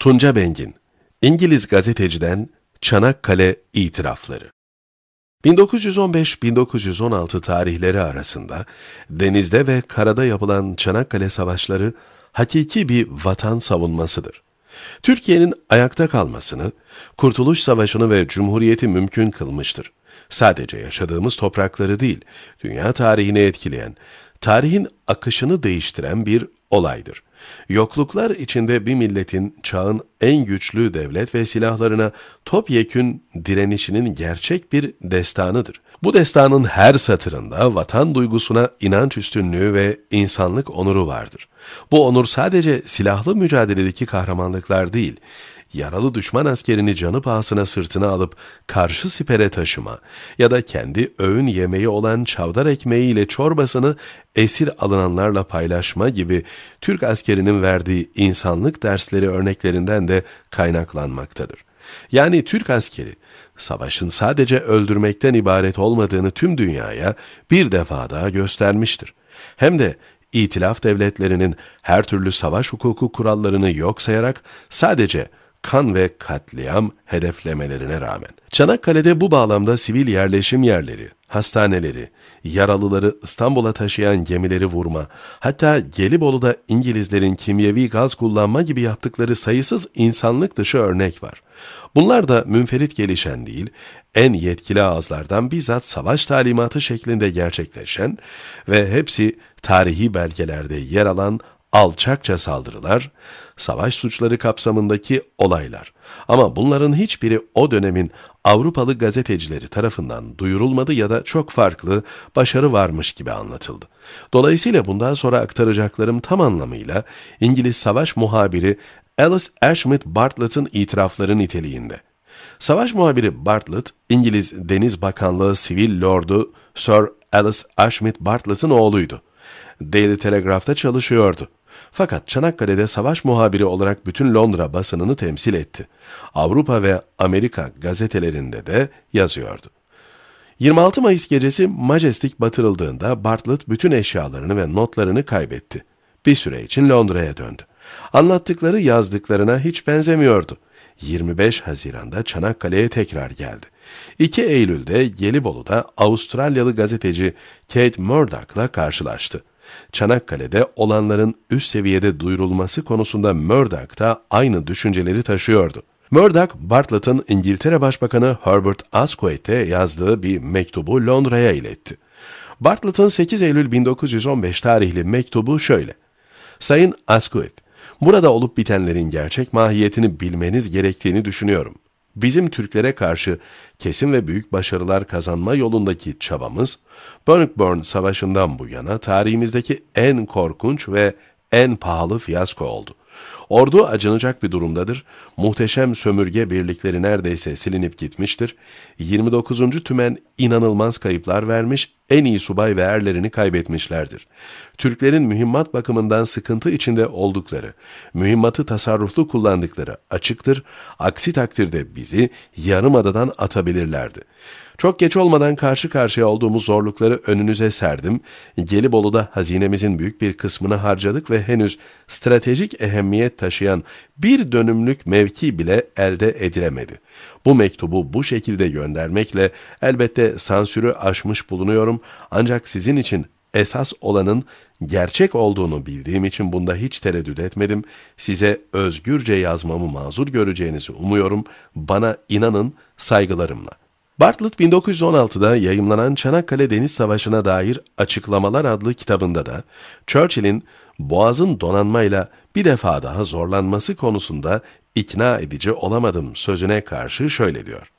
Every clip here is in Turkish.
Tunca Bengin, İngiliz gazeteciden Çanakkale İtirafları 1915-1916 tarihleri arasında denizde ve karada yapılan Çanakkale savaşları hakiki bir vatan savunmasıdır. Türkiye'nin ayakta kalmasını, Kurtuluş Savaşı'nı ve Cumhuriyeti mümkün kılmıştır sadece yaşadığımız toprakları değil, dünya tarihini etkileyen, tarihin akışını değiştiren bir olaydır. Yokluklar içinde bir milletin çağın en güçlü devlet ve silahlarına topyekün direnişinin gerçek bir destanıdır. Bu destanın her satırında vatan duygusuna inanç üstünlüğü ve insanlık onuru vardır. Bu onur sadece silahlı mücadeledeki kahramanlıklar değil, yaralı düşman askerini canı pahasına sırtına alıp karşı sipere taşıma ya da kendi öğün yemeği olan çavdar ekmeği ile çorbasını esir alınanlarla paylaşma gibi Türk askerinin verdiği insanlık dersleri örneklerinden de kaynaklanmaktadır. Yani Türk askeri, savaşın sadece öldürmekten ibaret olmadığını tüm dünyaya bir defa daha göstermiştir. Hem de İtilaf devletlerinin her türlü savaş hukuku kurallarını yok sayarak sadece kan ve katliam hedeflemelerine rağmen. Çanakkale'de bu bağlamda sivil yerleşim yerleri, hastaneleri, yaralıları İstanbul'a taşıyan gemileri vurma, hatta Gelibolu'da İngilizlerin kimyevi gaz kullanma gibi yaptıkları sayısız insanlık dışı örnek var. Bunlar da münferit gelişen değil, en yetkili ağızlardan bizzat savaş talimatı şeklinde gerçekleşen ve hepsi tarihi belgelerde yer alan alçakça saldırılar, savaş suçları kapsamındaki olaylar. Ama bunların hiçbiri o dönemin Avrupalı gazetecileri tarafından duyurulmadı ya da çok farklı başarı varmış gibi anlatıldı. Dolayısıyla bundan sonra aktaracaklarım tam anlamıyla İngiliz savaş muhabiri Alice Ashmit Bartlett'ın itirafları niteliğinde. Savaş muhabiri Bartlett, İngiliz Deniz Bakanlığı Sivil Lordu Sir Alice Ashmit Bartlett'ın oğluydu. Daily Telegraph'ta çalışıyordu. Fakat Çanakkale'de savaş muhabiri olarak bütün Londra basınını temsil etti. Avrupa ve Amerika gazetelerinde de yazıyordu. 26 Mayıs gecesi Majestic batırıldığında Bartlett bütün eşyalarını ve notlarını kaybetti. Bir süre için Londra'ya döndü. Anlattıkları yazdıklarına hiç benzemiyordu. 25 Haziran'da Çanakkale'ye tekrar geldi. 2 Eylül'de Gelibolu'da Avustralyalı gazeteci Kate Murdoch'la karşılaştı. Çanakkale'de olanların üst seviyede duyurulması konusunda Murdoch da aynı düşünceleri taşıyordu. Murdoch, Bartlett'ın İngiltere Başbakanı Herbert Asquith'e yazdığı bir mektubu Londra'ya iletti. Bartlett'ın 8 Eylül 1915 tarihli mektubu şöyle. Sayın Asquith, Burada olup bitenlerin gerçek mahiyetini bilmeniz gerektiğini düşünüyorum. Bizim Türklere karşı kesin ve büyük başarılar kazanma yolundaki çabamız, Bannockburn Savaşı'ndan bu yana tarihimizdeki en korkunç ve en pahalı fiyasko oldu. Ordu acınacak bir durumdadır. Muhteşem sömürge birlikleri neredeyse silinip gitmiştir. 29. tümen inanılmaz kayıplar vermiş, en iyi subay ve erlerini kaybetmişlerdir. Türklerin mühimmat bakımından sıkıntı içinde oldukları, mühimmatı tasarruflu kullandıkları açıktır. Aksi takdirde bizi yarım adadan atabilirlerdi. Çok geç olmadan karşı karşıya olduğumuz zorlukları önünüze serdim. Gelibolu'da hazinemizin büyük bir kısmını harcadık ve henüz stratejik ehemmiyet taşıyan bir dönümlük mevki bile elde edilemedi. Bu mektubu bu şekilde göndermekle elbette sansürü aşmış bulunuyorum ancak sizin için esas olanın gerçek olduğunu bildiğim için bunda hiç tereddüt etmedim. Size özgürce yazmamı mazur göreceğinizi umuyorum. Bana inanın saygılarımla.'' Bartlett 1916'da yayımlanan Çanakkale Deniz Savaşı'na dair Açıklamalar adlı kitabında da Churchill'in Boğaz'ın donanmayla bir defa daha zorlanması konusunda ikna edici olamadım sözüne karşı şöyle diyor.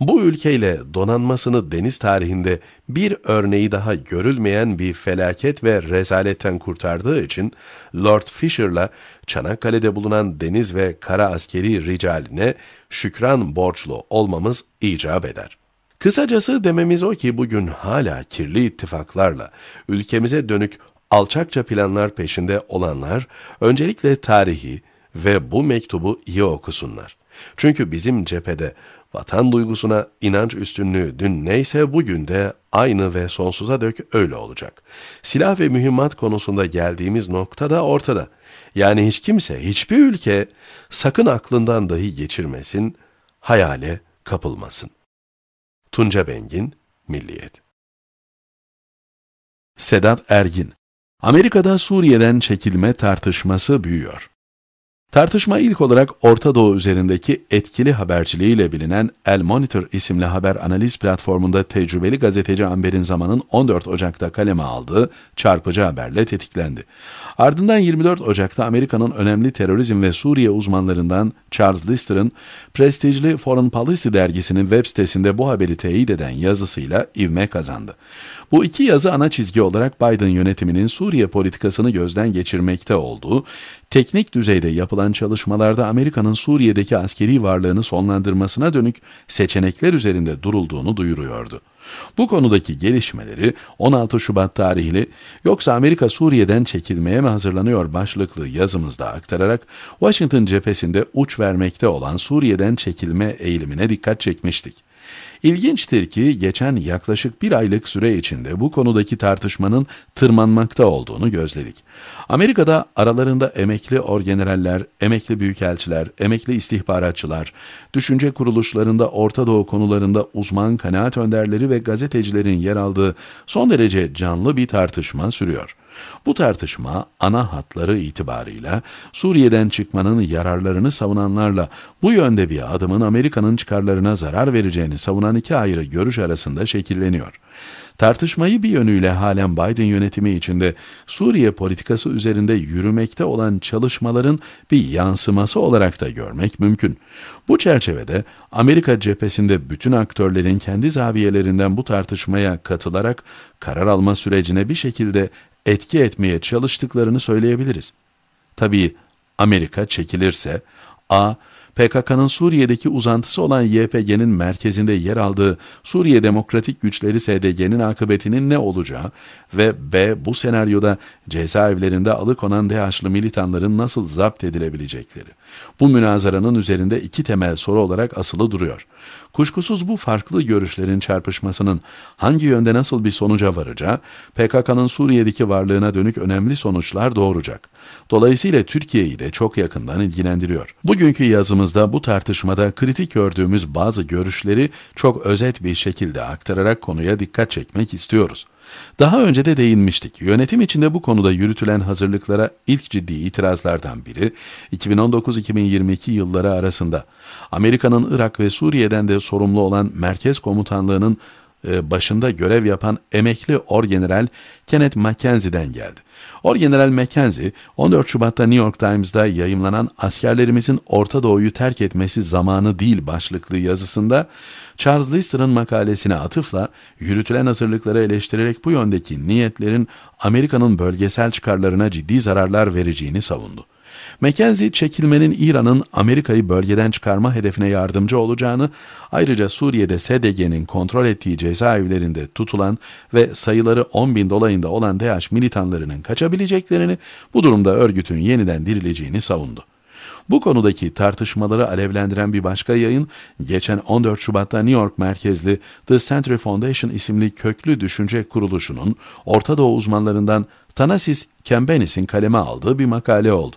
Bu ülkeyle donanmasını deniz tarihinde bir örneği daha görülmeyen bir felaket ve rezaletten kurtardığı için Lord Fisher'la Çanakkale'de bulunan deniz ve kara askeri ricaline şükran borçlu olmamız icap eder. Kısacası dememiz o ki bugün hala kirli ittifaklarla ülkemize dönük alçakça planlar peşinde olanlar öncelikle tarihi ve bu mektubu iyi okusunlar. Çünkü bizim cephede vatan duygusuna inanç üstünlüğü dün neyse bugün de aynı ve sonsuza dök öyle olacak. Silah ve mühimmat konusunda geldiğimiz nokta da ortada. Yani hiç kimse, hiçbir ülke sakın aklından dahi geçirmesin, hayale kapılmasın. Tunca Bengin, Milliyet Sedat Ergin Amerika'da Suriye'den çekilme tartışması büyüyor. Tartışma ilk olarak Orta Doğu üzerindeki etkili haberciliğiyle bilinen El Monitor isimli haber analiz platformunda tecrübeli gazeteci Amber'in zamanın 14 Ocak'ta kaleme aldığı çarpıcı haberle tetiklendi. Ardından 24 Ocak'ta Amerika'nın önemli terörizm ve Suriye uzmanlarından Charles Lister'ın prestijli Foreign Policy dergisinin web sitesinde bu haberi teyit eden yazısıyla ivme kazandı. Bu iki yazı ana çizgi olarak Biden yönetiminin Suriye politikasını gözden geçirmekte olduğu, teknik düzeyde yapılan yapılan çalışmalarda Amerika'nın Suriye'deki askeri varlığını sonlandırmasına dönük seçenekler üzerinde durulduğunu duyuruyordu. Bu konudaki gelişmeleri 16 Şubat tarihli Yoksa Amerika Suriye'den çekilmeye mi hazırlanıyor başlıklı yazımızda aktararak Washington cephesinde uç vermekte olan Suriye'den çekilme eğilimine dikkat çekmiştik. İlginçtir ki geçen yaklaşık bir aylık süre içinde bu konudaki tartışmanın tırmanmakta olduğunu gözledik. Amerika'da aralarında emekli orgeneraller, emekli büyükelçiler, emekli istihbaratçılar, düşünce kuruluşlarında Orta Doğu konularında uzman kanaat önderleri ve ve gazetecilerin yer aldığı son derece canlı bir tartışma sürüyor. Bu tartışma ana hatları itibarıyla Suriye'den çıkmanın yararlarını savunanlarla bu yönde bir adımın Amerika'nın çıkarlarına zarar vereceğini savunan iki ayrı görüş arasında şekilleniyor. Tartışmayı bir yönüyle halen Biden yönetimi içinde Suriye politikası üzerinde yürümekte olan çalışmaların bir yansıması olarak da görmek mümkün. Bu çerçevede Amerika cephesinde bütün aktörlerin kendi zaviyelerinden bu tartışmaya katılarak karar alma sürecine bir şekilde etki etmeye çalıştıklarını söyleyebiliriz. Tabii Amerika çekilirse A PKK'nın Suriye'deki uzantısı olan YPG'nin merkezinde yer aldığı Suriye Demokratik Güçleri SDG'nin akıbetinin ne olacağı ve B. Bu senaryoda cezaevlerinde alıkonan DH'lı militanların nasıl zapt edilebilecekleri. Bu münazaranın üzerinde iki temel soru olarak asılı duruyor. Kuşkusuz bu farklı görüşlerin çarpışmasının hangi yönde nasıl bir sonuca varacağı, PKK'nın Suriye'deki varlığına dönük önemli sonuçlar doğuracak. Dolayısıyla Türkiye'yi de çok yakından ilgilendiriyor. Bugünkü yazımı kitabımızda bu tartışmada kritik gördüğümüz bazı görüşleri çok özet bir şekilde aktararak konuya dikkat çekmek istiyoruz. Daha önce de değinmiştik. Yönetim içinde bu konuda yürütülen hazırlıklara ilk ciddi itirazlardan biri 2019-2022 yılları arasında Amerika'nın Irak ve Suriye'den de sorumlu olan Merkez Komutanlığı'nın e, başında görev yapan emekli Orgeneral Kenneth Mackenzie'den geldi. Orgeneral Mackenzie, 14 Şubat'ta New York Times'da yayımlanan askerlerimizin Orta Doğu'yu terk etmesi zamanı değil başlıklı yazısında Charles Lister'ın makalesine atıfla yürütülen hazırlıkları eleştirerek bu yöndeki niyetlerin Amerika'nın bölgesel çıkarlarına ciddi zararlar vereceğini savundu. McKenzie çekilmenin İran'ın Amerika'yı bölgeden çıkarma hedefine yardımcı olacağını, ayrıca Suriye'de SDG'nin kontrol ettiği cezaevlerinde tutulan ve sayıları 10 bin dolayında olan DH militanlarının kaçabileceklerini, bu durumda örgütün yeniden dirileceğini savundu. Bu konudaki tartışmaları alevlendiren bir başka yayın, geçen 14 Şubat'ta New York merkezli The Century Foundation isimli köklü düşünce kuruluşunun Orta Doğu uzmanlarından Tanasis Kembenis'in kaleme aldığı bir makale oldu.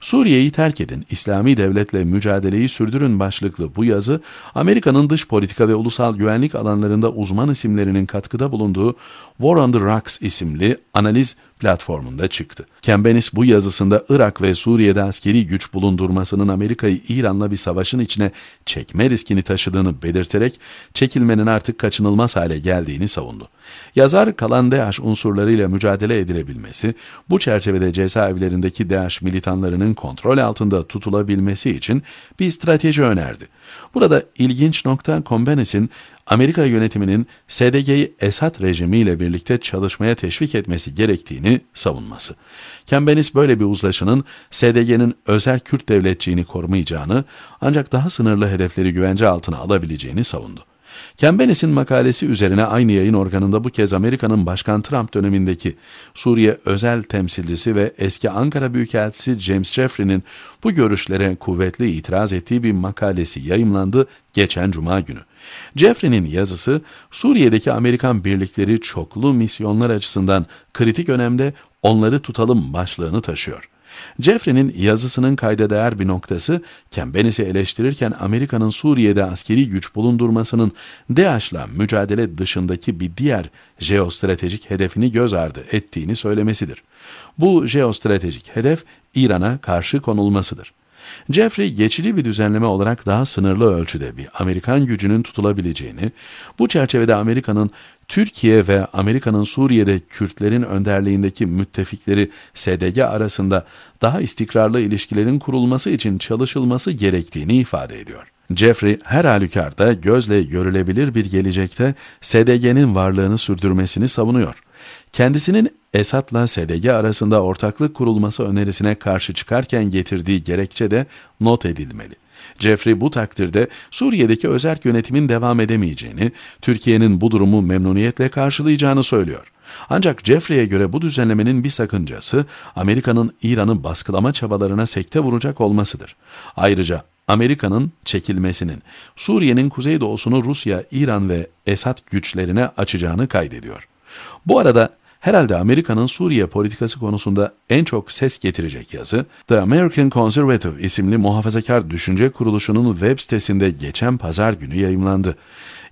Suriye'yi terk edin, İslami devletle mücadeleyi sürdürün başlıklı bu yazı, Amerika'nın dış politika ve ulusal güvenlik alanlarında uzman isimlerinin katkıda bulunduğu War on the Rocks isimli analiz platformunda çıktı. Kembenis bu yazısında Irak ve Suriye'de askeri güç bulundurmasının Amerika'yı İran'la bir savaşın içine çekme riskini taşıdığını belirterek çekilmenin artık kaçınılmaz hale geldiğini savundu. Yazar kalan DAEŞ unsurlarıyla mücadele edilebilmesi, bu çerçevede cezaevlerindeki DAEŞ militanlarının olaylarının kontrol altında tutulabilmesi için bir strateji önerdi. Burada ilginç nokta Kombenes'in Amerika yönetiminin SDG'yi Esad rejimiyle birlikte çalışmaya teşvik etmesi gerektiğini savunması. Kembenis böyle bir uzlaşının SDG'nin özel Kürt devletçiğini korumayacağını ancak daha sınırlı hedefleri güvence altına alabileceğini savundu. Kembenis'in makalesi üzerine aynı yayın organında bu kez Amerika'nın Başkan Trump dönemindeki Suriye özel temsilcisi ve eski Ankara Büyükelçisi James Jeffrey'nin bu görüşlere kuvvetli itiraz ettiği bir makalesi yayımlandı geçen cuma günü. Jeffrey'nin yazısı Suriye'deki Amerikan birlikleri çoklu misyonlar açısından kritik önemde onları tutalım başlığını taşıyor. Jeffrey'nin yazısının kayda değer bir noktası, Kembenis'i eleştirirken Amerika'nın Suriye'de askeri güç bulundurmasının DAEŞ'la mücadele dışındaki bir diğer jeostratejik hedefini göz ardı ettiğini söylemesidir. Bu jeostratejik hedef İran'a karşı konulmasıdır. Jeffrey geçici bir düzenleme olarak daha sınırlı ölçüde bir Amerikan gücünün tutulabileceğini, bu çerçevede Amerika'nın Türkiye ve Amerika'nın Suriye'de Kürtlerin önderliğindeki müttefikleri SDG arasında daha istikrarlı ilişkilerin kurulması için çalışılması gerektiğini ifade ediyor. Jeffrey her halükarda gözle görülebilir bir gelecekte SDG'nin varlığını sürdürmesini savunuyor kendisinin Esad'la SDG arasında ortaklık kurulması önerisine karşı çıkarken getirdiği gerekçe de not edilmeli. Jeffrey bu takdirde Suriye'deki özel yönetimin devam edemeyeceğini, Türkiye'nin bu durumu memnuniyetle karşılayacağını söylüyor. Ancak Jeffrey'e göre bu düzenlemenin bir sakıncası Amerika'nın İran'ı baskılama çabalarına sekte vuracak olmasıdır. Ayrıca Amerika'nın çekilmesinin Suriye'nin kuzeydoğusunu Rusya, İran ve Esad güçlerine açacağını kaydediyor. Bu arada Herhalde Amerika'nın Suriye politikası konusunda en çok ses getirecek yazı, The American Conservative isimli muhafazakar düşünce kuruluşunun web sitesinde geçen pazar günü yayımlandı.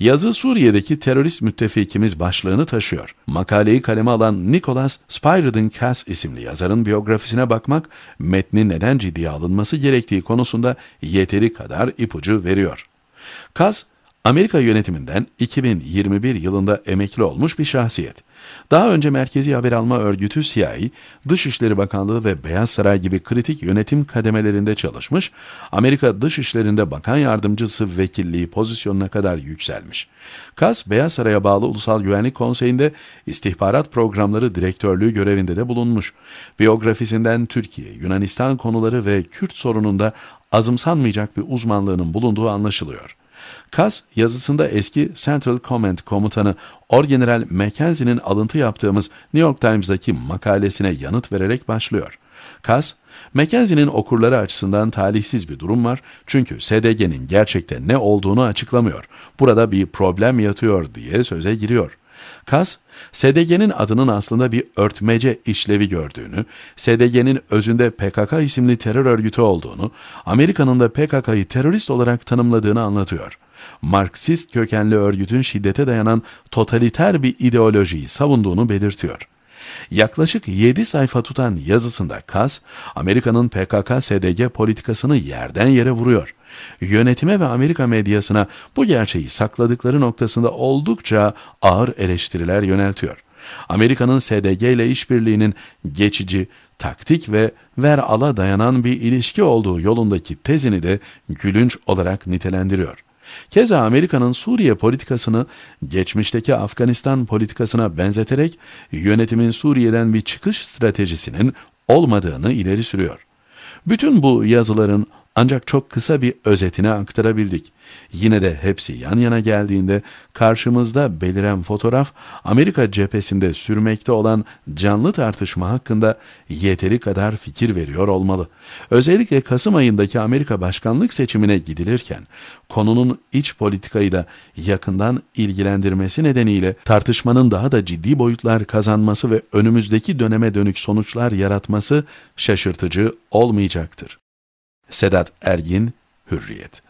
Yazı Suriye'deki terörist müttefikimiz başlığını taşıyor. Makaleyi kaleme alan Nicholas Spyridon Cass isimli yazarın biyografisine bakmak, metni neden ciddiye alınması gerektiği konusunda yeteri kadar ipucu veriyor. Kaz, Amerika yönetiminden 2021 yılında emekli olmuş bir şahsiyet. Daha önce Merkezi Haber Alma Örgütü CIA, Dışişleri Bakanlığı ve Beyaz Saray gibi kritik yönetim kademelerinde çalışmış, Amerika Dışişleri'nde Bakan Yardımcısı vekilliği pozisyonuna kadar yükselmiş. Kas, Beyaz Saray'a bağlı Ulusal Güvenlik Konseyi'nde istihbarat programları direktörlüğü görevinde de bulunmuş. Biyografisinden Türkiye, Yunanistan konuları ve Kürt sorununda azımsanmayacak bir uzmanlığının bulunduğu anlaşılıyor. Kaz yazısında eski Central Command komutanı Orgeneral Mackenzie'nin alıntı yaptığımız New York Times'daki makalesine yanıt vererek başlıyor. Kaz, Mackenzie'nin okurları açısından talihsiz bir durum var çünkü SDG'nin gerçekte ne olduğunu açıklamıyor. Burada bir problem yatıyor diye söze giriyor. Kas, SDG'nin adının aslında bir örtmece işlevi gördüğünü, SDG'nin özünde PKK isimli terör örgütü olduğunu, Amerika'nın da PKK'yı terörist olarak tanımladığını anlatıyor. Marksist kökenli örgütün şiddete dayanan totaliter bir ideolojiyi savunduğunu belirtiyor. Yaklaşık 7 sayfa tutan yazısında Kas, Amerika'nın PKK-SDG politikasını yerden yere vuruyor yönetime ve Amerika medyasına bu gerçeği sakladıkları noktasında oldukça ağır eleştiriler yöneltiyor. Amerika'nın SDG ile işbirliğinin geçici, taktik ve ver-ala dayanan bir ilişki olduğu yolundaki tezini de gülünç olarak nitelendiriyor. Keza Amerika'nın Suriye politikasını geçmişteki Afganistan politikasına benzeterek yönetimin Suriye'den bir çıkış stratejisinin olmadığını ileri sürüyor. Bütün bu yazıların ancak çok kısa bir özetine aktarabildik. Yine de hepsi yan yana geldiğinde karşımızda beliren fotoğraf Amerika cephesinde sürmekte olan canlı tartışma hakkında yeteri kadar fikir veriyor olmalı. Özellikle Kasım ayındaki Amerika başkanlık seçimine gidilirken konunun iç politikayı da yakından ilgilendirmesi nedeniyle tartışmanın daha da ciddi boyutlar kazanması ve önümüzdeki döneme dönük sonuçlar yaratması şaşırtıcı olmayacaktır. Sedat Ergin, Hürriyet.